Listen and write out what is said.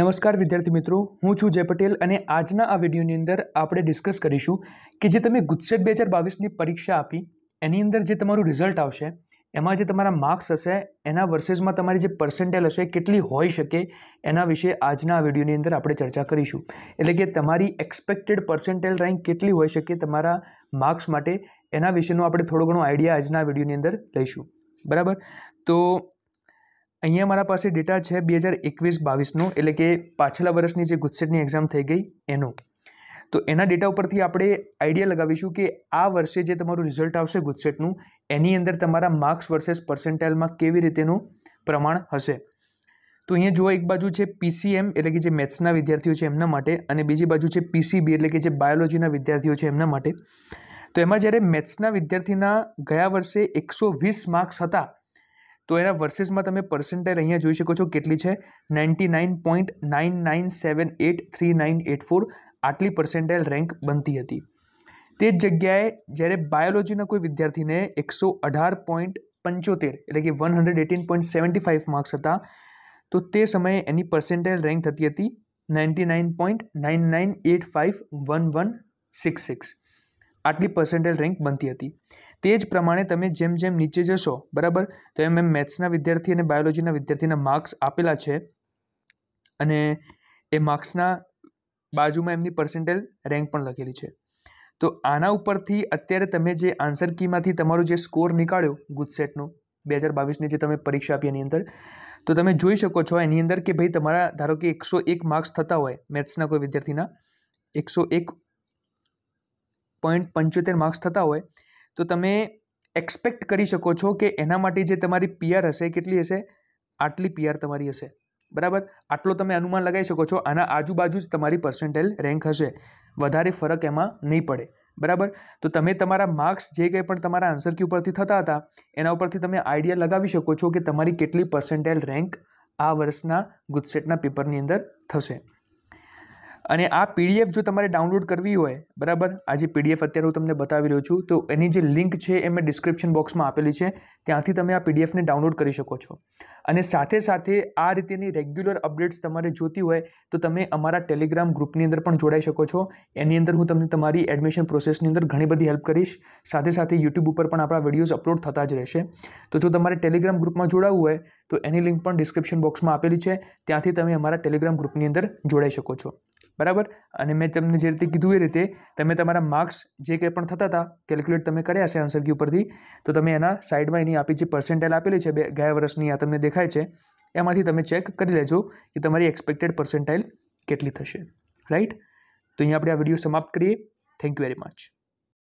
નમસ્કાર વિદ્યાર્થી મિત્રો હું છું જય પટેલ અને આજના આ વિડીયોની અંદર આપણે ડિસ્કસ કરીશું કે જે તમે ગુજસેટ બે હજાર બાવીસની પરીક્ષા આપી એની અંદર જે તમારું રિઝલ્ટ આવશે એમાં જે તમારા માર્ક્સ હશે એના વર્સેસમાં તમારી જે પર્સન્ટેજ હશે કેટલી હોઈ શકે એના વિશે આજના આ વિડીયોની અંદર આપણે ચર્ચા કરીશું એટલે કે તમારી એક્સપેક્ટેડ પર્સન્ટેજ રેન્ક કેટલી હોઈ શકે તમારા માર્ક્સ માટે એના વિશેનો આપણે થોડો ઘણો આઈડિયા આજના વિડીયોની અંદર લઈશું બરાબર તો અહીંયા મારા પાસે ડેટા છે બે હજાર એકવીસ બાવીસનો એટલે કે પાછલા વર્ષની જે ગુજસેટની એક્ઝામ થઈ ગઈ એનો તો એના ડેટા ઉપરથી આપણે આઈડિયા લગાવીશું કે આ વર્ષે જે તમારું રિઝલ્ટ આવશે ગુજસેટનું એની અંદર તમારા માર્ક્સ વર્સેસ પર્સન્ટાઇલમાં કેવી રીતેનું પ્રમાણ હશે તો અહીંયા જુઓ એક બાજુ છે પીસીએમ એટલે કે જે મેથ્સના વિદ્યાર્થીઓ છે એમના માટે અને બીજી બાજુ છે પીસીબી એટલે કે જે બાયોલોજીના વિદ્યાર્થીઓ છે એમના માટે તો એમાં જ્યારે મેથ્સના વિદ્યાર્થીના ગયા વર્ષે એકસો વીસ માર્ક્સ હતા તો એના વર્સિસમાં તમે પર્સન્ટેજ અહીંયા જોઈ શકો છો કેટલી છે ninety nine point nine nine seven eight three nine eight four આટલી પર્સન્ટેજ રેન્ક બનતી હતી તે જ જગ્યાએ જ્યારે બાયોલોજીના કોઈ વિદ્યાર્થીને એકસો અઢાર પોઈન્ટ પંચોતેર એટલે કે one hundred eighteen point seventy five marks હતા તો તે સમયે એની પર્સન્ટેજ રેન્ક થતી હતી ninety nine point nine nine eight five one one six six આટલી પર્સન્ટેજ રેન્ક બનતી હતી તે જ પ્રમાણે તમે જેમ જેમ નીચે જશો બરાબર તો એમ એમ મેથ્સના વિદ્યાર્થી અને બાયોલોજીના વિદ્યાર્થીના માર્ક્સ આપેલા છે અને એ માર્ક્સના બાજુમાં એમની પર્સન્ટેજ રેન્ક પણ લખેલી છે તો આના ઉપરથી અત્યારે તમે જે આન્સર કીમાંથી તમારો જે સ્કોર નીકાળ્યો ગુજસેટનો બે હજાર બાવીસની જે તમે પરીક્ષા આપી એની અંદર તો તમે જોઈ શકો છો એની અંદર કે ભાઈ તમારા ધારો કે એકસો એક માર્ક્સ થતા હોય મેથ્સના કોઈ વિદ્યાર્થીના એકસો એક 0.75 मार्क्स થતો હોય તો તમે એક્સપેક્ટ કરી શકો છો કે એના માટી જે તમારી પીઆર હશે કેટલી હશે આટલી પીઆર તમારી હશે બરાબર આટલો તમે અનુમાન લગાઈ શકો છો આના આજુબાજુ જ તમારી パー સેન્ટેજ રેન્ક હશે વધારે ફરક એમાં નઈ પડે બરાબર તો તમે તમાર માર્ક્સ જે કઈ પણ તમારા આન્સર કે ઉપરથી થતા હતા એના ઉપરથી તમે આઈડિયા લગાવી શકો છો કે તમારી કેટલી パー સેન્ટેજ રેન્ક આ વર્ષના ગુડસેટના પેપરની અંદર થશે અને આ પીડીએફ જો તમારે ડાઉનલોડ કરવી હોય બરાબર આ જે પીડીએફ અત્યારે હું તમને બતાવી રહ્યો છું તો એની જે લિંક છે એ મેં ડિસ્ક્રિપ્શન બોક્સમાં આપેલી છે ત્યાંથી તમે આ પીડીએફને ડાઉનલોડ કરી શકો છો અને સાથે સાથે આ રીતેની રેગ્યુલર અપડેટ્સ તમારે જોતી હોય તો તમે અમારા ટેલિગ્રામ ગ્રુપની અંદર પણ જોડાઈ શકો છો એની અંદર હું તમને તમારી એડમિશન પ્રોસેસની અંદર ઘણી બધી હેલ્પ કરીશ સાથે સાથે યુટ્યુબ ઉપર પણ આપણા વિડીયોઝ અપલોડ થતા જ રહેશે તો જો તમારે ટેલિગ્રામ ગ્રુપમાં જોડાવવું હોય તો એની લિંક પણ ડિસ્ક્રિપ્શન બોક્સમાં આપેલી છે ત્યાંથી તમે અમારા ટેલિગ્રામ ગ્રુપની અંદર જોડાઈ શકો છો બરાબર અને મેં તમને જે રીતે કીધું એ રીતે તમે તમારા માર્ક્સ જે કંઈ પણ થતા હતા કેલ્ક્યુલેટ તમે કર્યા છે આન્સર કી ઉપરથી તો તમે એના સાઈડમાં એની આપી જે પર્સન્ટાઇલ આપેલી છે બે ગયા વર્ષની આ તમને દેખાય છે એમાંથી તમે ચેક કરી લેજો કે તમારી એક્સપેક્ટેડ પર્સન્ટાઇલ કેટલી થશે રાઈટ તો અહીંયા આપણે આ વિડીયો સમાપ્ત કરીએ થેન્ક યુ વેરી મચ